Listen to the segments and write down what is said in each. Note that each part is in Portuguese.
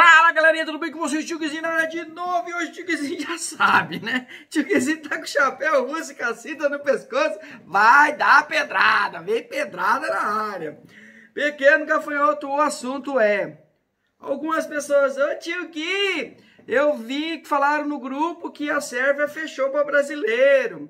Fala galerinha, tudo bem com vocês? Tioguizinho na área de novo e hoje Tioguizinho já sabe, né? Tioguizinho tá com chapéu russo e caceta no pescoço, vai dar pedrada, vem pedrada na área. Pequeno gafanhoto, o assunto é... Algumas pessoas, ô tio Gui, eu vi que falaram no grupo que a Sérvia fechou para brasileiro.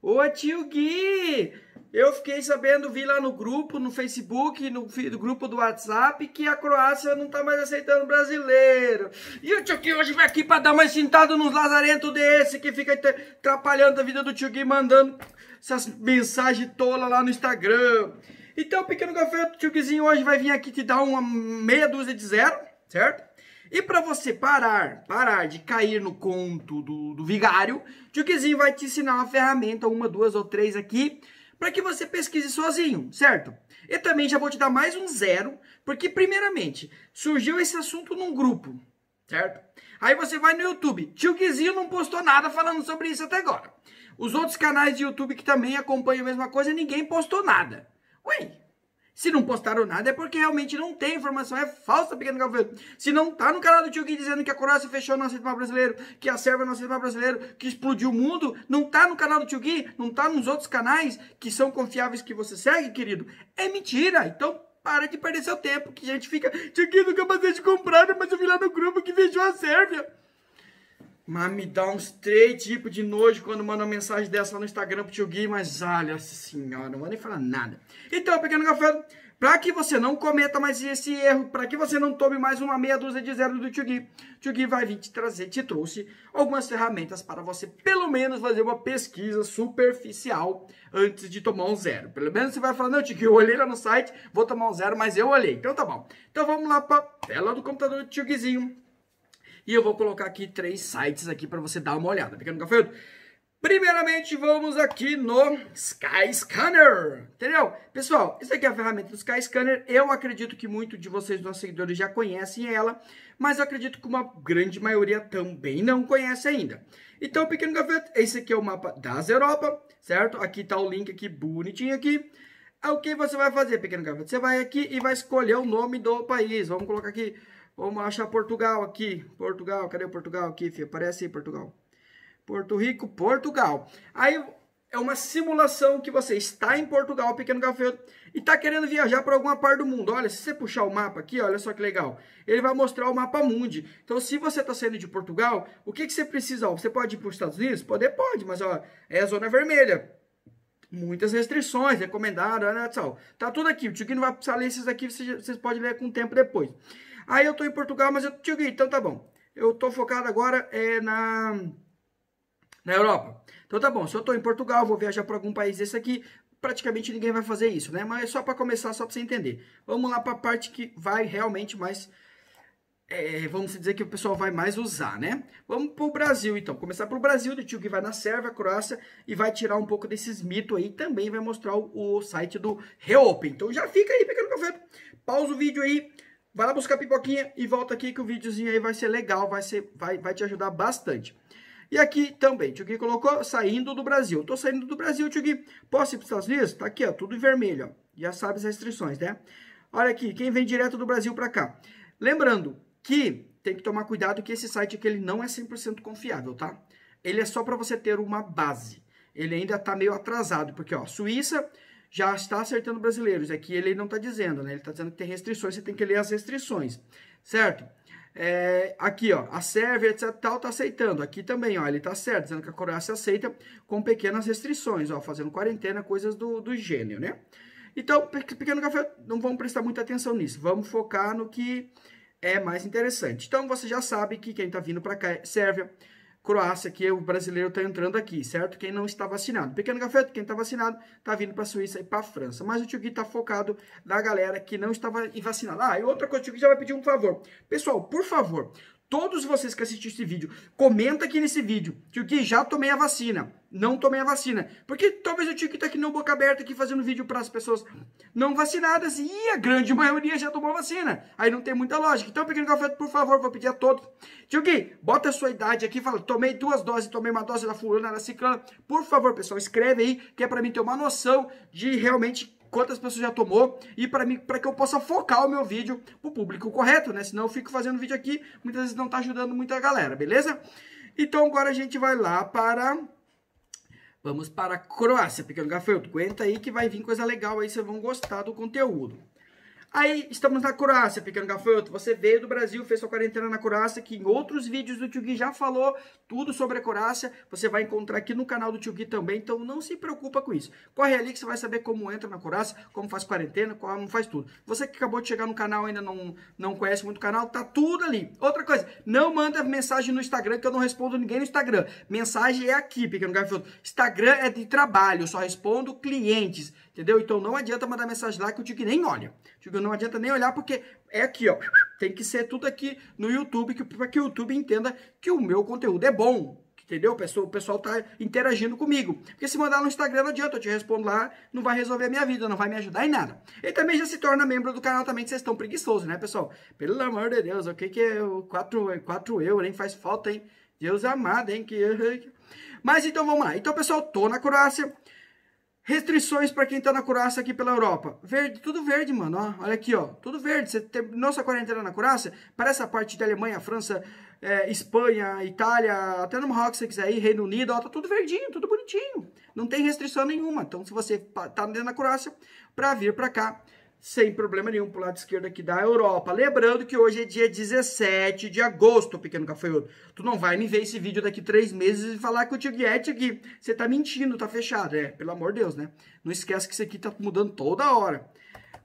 Ô tio Gui, eu fiquei sabendo, vi lá no grupo, no Facebook, no, do grupo do WhatsApp, que a Croácia não tá mais aceitando brasileiro. E o tio Gui hoje vem aqui pra dar uma cintado nos lazarentos desse que fica atrapalhando a vida do tio Gui, mandando essas mensagens tolas lá no Instagram. Então, pequeno café, o tio Guizinho hoje vai vir aqui te dar uma meia dúzia de zero, certo? E para você parar, parar de cair no conto do, do vigário, o tio Guizinho vai te ensinar uma ferramenta, uma, duas ou três aqui, para que você pesquise sozinho, certo? E também já vou te dar mais um zero, porque primeiramente, surgiu esse assunto num grupo, certo? Aí você vai no YouTube, tio Guizinho não postou nada falando sobre isso até agora. Os outros canais de YouTube que também acompanham a mesma coisa, ninguém postou nada. Ué, se não postaram nada é porque realmente não tem informação, é falsa, pequeno Galvão. Se não tá no canal do Tio Gui dizendo que a Croácia fechou nosso sistema brasileiro, que a Sérvia é nosso sistema brasileiro, que explodiu o mundo, não tá no canal do Tio Gui, não tá nos outros canais que são confiáveis que você segue, querido. É mentira. Então para de perder seu tempo, que a gente fica, Tio Gui, nunca mais de comprar, mas eu vi lá no grupo que fechou a Sérvia. Mas me dá uns três tipos de nojo quando manda uma mensagem dessa lá no Instagram pro tio Gui, mas olha senhora, não vou nem falar nada. Então, pequeno café, para que você não cometa mais esse erro, para que você não tome mais uma meia dúzia de zero do tio Gui, tio Gui vai vir te trazer, te trouxe algumas ferramentas para você pelo menos fazer uma pesquisa superficial antes de tomar um zero. Pelo menos você vai falar, não tio Gui, eu olhei lá no site, vou tomar um zero, mas eu olhei. Então tá bom. Então vamos lá para tela do computador do tio Guizinho. E eu vou colocar aqui três sites aqui para você dar uma olhada. Pequeno Cafeudo? Primeiramente, vamos aqui no Sky Scanner, entendeu? Pessoal, isso aqui é a ferramenta do Sky Scanner. Eu acredito que muito de vocês, nossos seguidores, já conhecem ela, mas eu acredito que uma grande maioria também não conhece ainda. Então, pequeno gafete, esse aqui é o mapa das Europa, certo? Aqui está o link aqui, bonitinho aqui. É o que você vai fazer, pequeno gafete? Você vai aqui e vai escolher o nome do país. Vamos colocar aqui Vamos achar Portugal aqui. Portugal, cadê Portugal aqui, filho? Aparece aí, Portugal. Porto Rico, Portugal. Aí é uma simulação que você está em Portugal, pequeno café, e está querendo viajar para alguma parte do mundo. Olha, se você puxar o mapa aqui, olha só que legal. Ele vai mostrar o mapa mundi. Então, se você está saindo de Portugal, o que, que você precisa? Ó, você pode ir para os Estados Unidos? Poder, pode, mas ó, é a zona vermelha muitas restrições recomendado, né, tal. Tá tudo aqui, o tio não vai precisar ler esses aqui, vocês, vocês podem ler com o tempo depois. Aí eu estou em Portugal, mas eu tio Gui, então tá bom. Eu estou focado agora é, na, na Europa. Então tá bom, se eu estou em Portugal, vou viajar para algum país desse aqui, praticamente ninguém vai fazer isso, né? Mas é só para começar, só para você entender. Vamos lá para a parte que vai realmente mais... É, vamos dizer que o pessoal vai mais usar, né? Vamos para o Brasil, então. Começar para o Brasil, do tio que vai na Sérvia, Croácia, e vai tirar um pouco desses mitos aí. Também vai mostrar o, o site do Reopen. Então já fica aí, pequeno café. Pausa o vídeo aí, Vai lá buscar pipoquinha e volta aqui que o videozinho aí vai ser legal, vai, ser, vai, vai te ajudar bastante. E aqui também, Tio Gui colocou saindo do Brasil. Estou saindo do Brasil, Tio Gui. Posso ir para os Estados Unidos? Tá aqui, ó, tudo em vermelho. Ó. Já sabe as restrições, né? Olha aqui, quem vem direto do Brasil para cá. Lembrando que tem que tomar cuidado que esse site aqui ele não é 100% confiável, tá? Ele é só para você ter uma base. Ele ainda está meio atrasado, porque ó, Suíça, já está acertando brasileiros. Aqui é ele não está dizendo, né? Ele está dizendo que tem restrições, você tem que ler as restrições, certo? É, aqui, ó, a Sérvia, etc, tal, tá aceitando. Aqui também, ó, ele tá certo, dizendo que a Croácia aceita com pequenas restrições, ó, fazendo quarentena, coisas do, do gênio, né? Então, pequeno café, não vamos prestar muita atenção nisso. Vamos focar no que é mais interessante. Então, você já sabe que quem tá vindo para cá é Sérvia, Croácia, que é o brasileiro está entrando aqui, certo? Quem não está vacinado. Pequeno Café, quem está vacinado, está vindo para a Suíça e para a França. Mas o Tio Gui está focado na galera que não estava vacinada. Ah, e outra coisa, o Tio Gui já vai pedir um favor. Pessoal, por favor, todos vocês que assistiram esse vídeo, comenta aqui nesse vídeo, tio que já tomei a vacina, não tomei a vacina, porque talvez eu tinha que estar aqui no boca aberta aqui fazendo vídeo para as pessoas não vacinadas, e a grande maioria já tomou a vacina, aí não tem muita lógica, então pequeno café, por favor, vou pedir a todos, tio Gui, bota a sua idade aqui, fala, tomei duas doses, tomei uma dose da fulana, da ciclana, por favor, pessoal, escreve aí, que é para mim ter uma noção de realmente quantas pessoas já tomou e para mim para que eu possa focar o meu vídeo para o público correto, né? Senão eu fico fazendo vídeo aqui, muitas vezes não está ajudando muita galera, beleza? Então agora a gente vai lá para Vamos para a Croácia, pequeno Gafanhoto. Aguenta aí que vai vir coisa legal aí, vocês vão gostar do conteúdo. Aí estamos na Croácia, Pequeno Gafanhoto. Você veio do Brasil, fez sua quarentena na Croácia, que em outros vídeos do Tio Gui já falou tudo sobre a Croácia. Você vai encontrar aqui no canal do Tio Gui também, então não se preocupa com isso. Corre ali que você vai saber como entra na Croácia, como faz quarentena, como faz tudo. Você que acabou de chegar no canal ainda não, não conhece muito o canal, tá tudo ali. Outra coisa, não manda mensagem no Instagram, que eu não respondo ninguém no Instagram. Mensagem é aqui, Pequeno Gafanhoto. Instagram é de trabalho, eu só respondo clientes, entendeu? Então não adianta mandar mensagem lá que o Tio Gui nem olha. O Tio Gui não adianta nem olhar porque é aqui, ó. Tem que ser tudo aqui no YouTube para que o YouTube entenda que o meu conteúdo é bom. Entendeu? O pessoal, o pessoal tá interagindo comigo. Porque se mandar no Instagram não adianta, eu te respondo lá, não vai resolver a minha vida, não vai me ajudar em nada. E também já se torna membro do canal também, que vocês estão preguiçosos, né, pessoal? Pelo amor de Deus, o que que é 4, quatro euros, nem faz falta, hein? Deus amado, hein? Que... Mas então vamos lá. Então, pessoal, tô na Croácia. Restrições para quem está na curaça aqui pela Europa. Verde, tudo verde, mano. Ó, olha aqui, ó. Tudo verde. Você terminou sua quarentena na curaça Para essa parte da Alemanha, França, é, Espanha, Itália, até no Marrocos, se quiser ir, Reino Unido, ó, tá tudo verdinho, tudo bonitinho. Não tem restrição nenhuma. Então, se você está dentro da curaça para vir para cá, sem problema nenhum para o lado esquerdo aqui da Europa. Lembrando que hoje é dia 17 de agosto, pequeno cafeiúdo. Tu não vai me ver esse vídeo daqui três meses e falar que o Tio Guietti aqui, você tá mentindo, tá fechado. É, pelo amor de Deus, né? Não esquece que isso aqui tá mudando toda hora.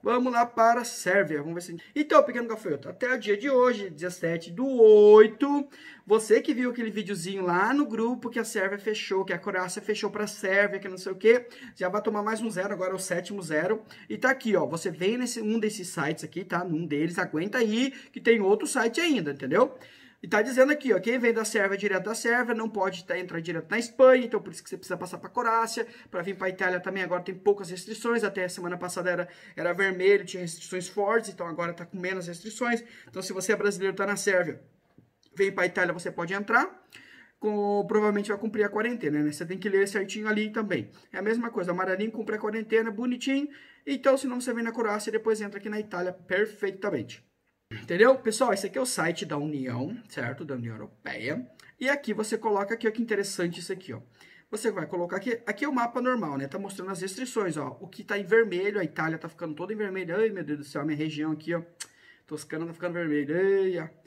Vamos lá para a Sérvia. Vamos ver se... Então, pequeno gafanhoto, até o dia de hoje, 17 do 8, você que viu aquele videozinho lá no grupo que a Sérvia fechou, que a Croácia fechou para a Sérvia, que não sei o que, já vai tomar mais um zero, agora é o sétimo zero. E tá aqui, ó, você vem nesse um desses sites aqui, tá? Num deles, aguenta aí, que tem outro site ainda, entendeu? E tá dizendo aqui, ó, quem vem da Sérvia direto da Sérvia não pode tá, entrar direto na Espanha, então por isso que você precisa passar para Croácia, para vir para Itália também agora tem poucas restrições, até a semana passada era, era vermelho, tinha restrições fortes, então agora tá com menos restrições. Então se você é brasileiro tá na Sérvia, vem para Itália, você pode entrar. Com, provavelmente vai cumprir a quarentena, né? Você tem que ler certinho ali também. É a mesma coisa, amarelinho cumpre a quarentena, bonitinho. Então, se não, você vem na Croácia e depois entra aqui na Itália perfeitamente. Entendeu? Pessoal, esse aqui é o site da União, certo? Da União Europeia. E aqui você coloca aqui, ó, que interessante isso aqui, ó. Você vai colocar aqui, aqui é o mapa normal, né? Tá mostrando as restrições, ó. O que tá em vermelho, a Itália tá ficando toda em vermelho. Ai, meu Deus do céu, minha região aqui, ó. Toscana tá ficando vermelha. Ai, ó.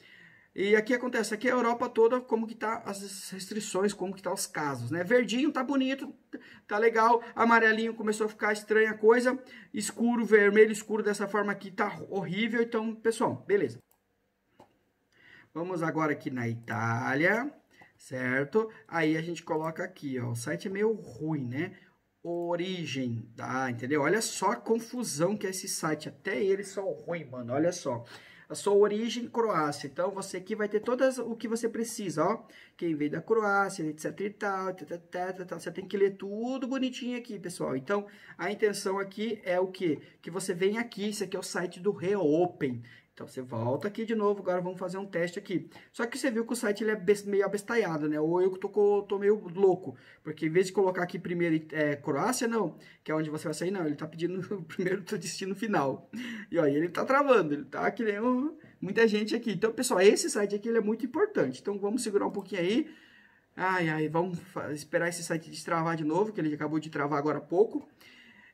E aqui acontece, aqui é a Europa toda, como que tá as restrições, como que tá os casos, né? Verdinho tá bonito, tá legal, amarelinho começou a ficar estranha coisa, escuro, vermelho, escuro dessa forma aqui tá horrível, então, pessoal, beleza. Vamos agora aqui na Itália, certo? Aí a gente coloca aqui, ó, o site é meio ruim, né? Origem, tá? Entendeu? Olha só a confusão que é esse site, até eles são ruim, mano, olha só. Olha só a sua origem Croácia. Então, você aqui vai ter todas o que você precisa, ó. Quem veio da Croácia, etc e tal, etc etc você tem que ler tudo bonitinho aqui, pessoal. Então, a intenção aqui é o que? Que você vem aqui, isso aqui é o site do Reopen. Então você volta aqui de novo, agora vamos fazer um teste aqui. Só que você viu que o site ele é meio abestalhado, né? Ou eu que tô, tô meio louco, porque em vez de colocar aqui primeiro é, Croácia, não, que é onde você vai sair, não, ele tá pedindo o primeiro destino final. E aí ele tá travando, ele tá que nem um, muita gente aqui. Então, pessoal, esse site aqui ele é muito importante. Então vamos segurar um pouquinho aí. Ai, ai, vamos esperar esse site destravar de novo, que ele acabou de travar agora há pouco.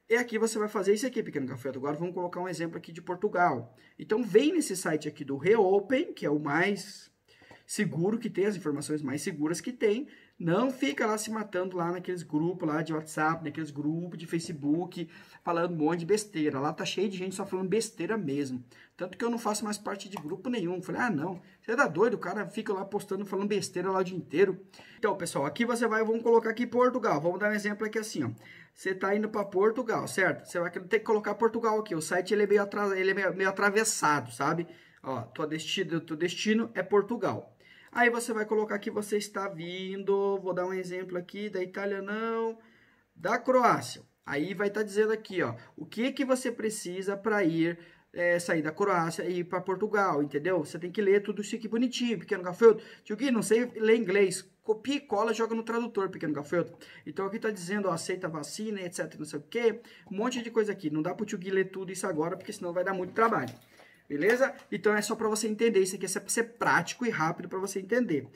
E aqui você vai fazer isso aqui, pequeno café. Agora vamos colocar um exemplo aqui de Portugal. Então vem nesse site aqui do Reopen, que é o mais seguro que tem, as informações mais seguras que tem. Não fica lá se matando lá naqueles grupos lá de WhatsApp, naqueles grupos de Facebook, falando um monte de besteira. Lá tá cheio de gente só falando besteira mesmo. Tanto que eu não faço mais parte de grupo nenhum. Falei, ah, não, você tá doido? O cara fica lá postando, falando besteira lá o dia inteiro. Então, pessoal, aqui você vai, vamos colocar aqui Portugal. Vamos dar um exemplo aqui assim, ó. Você tá indo para Portugal, certo? Você vai ter que colocar Portugal aqui. O site ele é meio, atras... ele é meio, meio atravessado, sabe? Ó, tua destino, teu destino é Portugal. Aí você vai colocar que você está vindo, vou dar um exemplo aqui, da Itália não, da Croácia. Aí vai estar tá dizendo aqui, ó, o que que você precisa para ir, é, sair da Croácia e ir para Portugal, entendeu? Você tem que ler tudo isso aqui bonitinho, pequeno gafanhoto. Tio Gui, não sei ler inglês, copia e cola, joga no tradutor, pequeno gafanhoto. Então aqui está dizendo, ó, aceita vacina, etc, não sei o quê, um monte de coisa aqui. Não dá para o tio Gui ler tudo isso agora, porque senão vai dar muito trabalho. Beleza? Então é só para você entender. Isso aqui é para ser prático e rápido para você entender.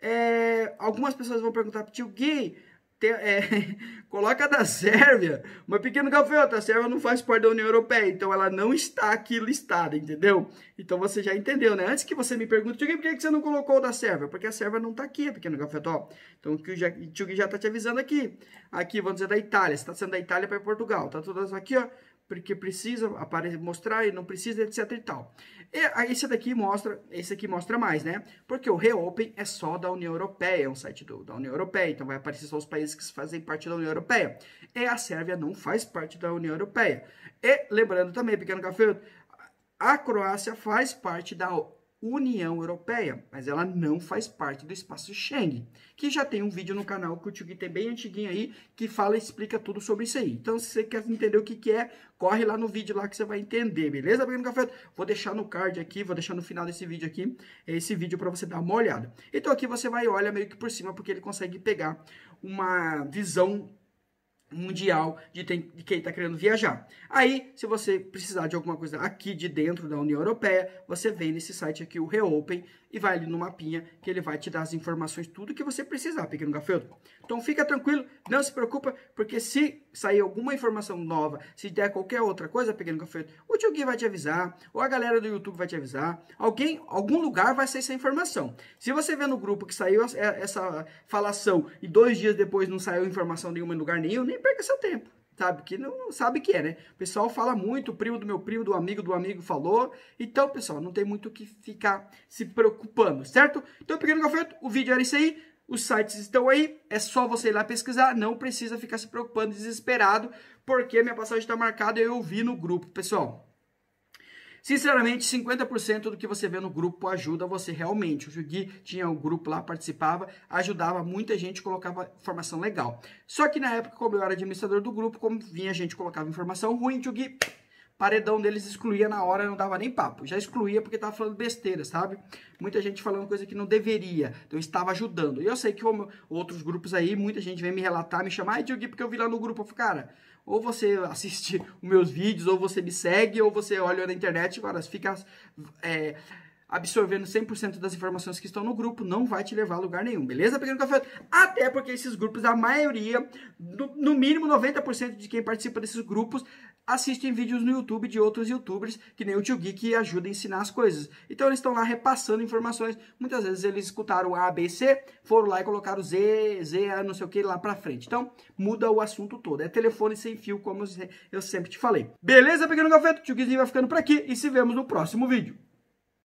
É, algumas pessoas vão perguntar, tio Gui, é, coloca da Sérvia, mas pequeno gafanhoto, a Sérvia não faz parte da União Europeia, então ela não está aqui listada, entendeu? Então você já entendeu, né? Antes que você me pergunte, Tio Gui, por que você não colocou da Sérvia? Porque a Sérvia não está aqui, pequeno gafanhoto. Então o Tio Gui já está te avisando aqui. Aqui, vamos dizer, da Itália, está sendo da Itália para Portugal, tá tudo aqui, ó porque precisa aparecer, mostrar e não precisa, etc e tal. E esse daqui mostra, esse aqui mostra mais, né? Porque o Reopen é só da União Europeia, é um site do, da União Europeia, então vai aparecer só os países que fazem parte da União Europeia. E a Sérvia não faz parte da União Europeia. E lembrando também, pequeno café, a Croácia faz parte da União Europeia, mas ela não faz parte do espaço Schengen, que já tem um vídeo no canal que o Tio tem bem antiguinho aí, que fala e explica tudo sobre isso aí. Então, se você quer entender o que, que é, corre lá no vídeo lá que você vai entender, beleza, Pequeno Café? Vou deixar no card aqui, vou deixar no final desse vídeo aqui, esse vídeo para você dar uma olhada. Então, aqui você vai olha meio que por cima, porque ele consegue pegar uma visão mundial de, tem, de quem está querendo viajar. Aí, se você precisar de alguma coisa aqui de dentro da União Europeia, você vem nesse site aqui, o Reopen, e vai ali no mapinha que ele vai te dar as informações, tudo que você precisar, pequeno gafanhoto. Então fica tranquilo, não se preocupa, porque se sair alguma informação nova, se der qualquer outra coisa, pequeno gafanhoto, o tio Gui vai te avisar, ou a galera do YouTube vai te avisar, alguém, algum lugar vai sair essa informação. Se você vê no grupo que saiu essa falação e dois dias depois não saiu informação nenhuma em lugar nenhum, nem perca seu tempo sabe? Que não sabe que é, né? O pessoal fala muito, o primo do meu primo, do amigo do amigo falou. Então, pessoal, não tem muito o que ficar se preocupando, certo? Então, pequeno gafanhoto, o vídeo era isso aí. Os sites estão aí, é só você ir lá pesquisar, não precisa ficar se preocupando desesperado, porque minha passagem está marcada e eu vi no grupo, pessoal. Sinceramente, 50% do que você vê no grupo ajuda você realmente. O Jugui tinha o um grupo lá, participava, ajudava muita gente, colocava informação legal. Só que na época, como eu era administrador do grupo, como vinha a gente colocava informação ruim, o Jugui paredão deles excluía na hora, não dava nem papo. Já excluía porque estava falando besteira, sabe? Muita gente falando coisa que não deveria. Então estava ajudando. E eu sei que como outros grupos aí, muita gente vem me relatar, me chamar, ai, Gui, porque eu vi lá no grupo. Eu falei, cara, ou você assiste os meus vídeos, ou você me segue, ou você olha na internet, agora fica é, absorvendo 100% das informações que estão no grupo, não vai te levar a lugar nenhum, beleza, Pequeno Café? Até porque esses grupos, a maioria, no, no mínimo 90% de quem participa desses grupos, assistem vídeos no YouTube de outros youtubers, que nem o Tio Geek, que ajuda a ensinar as coisas. Então eles estão lá repassando informações. Muitas vezes eles escutaram A, B, C, foram lá e colocaram Z, Z, A, não sei o que lá pra frente. Então muda o assunto todo. É telefone sem fio, como eu sempre te falei. Beleza, pequeno gafeto? Tio Geek vai ficando por aqui e se vemos no próximo vídeo.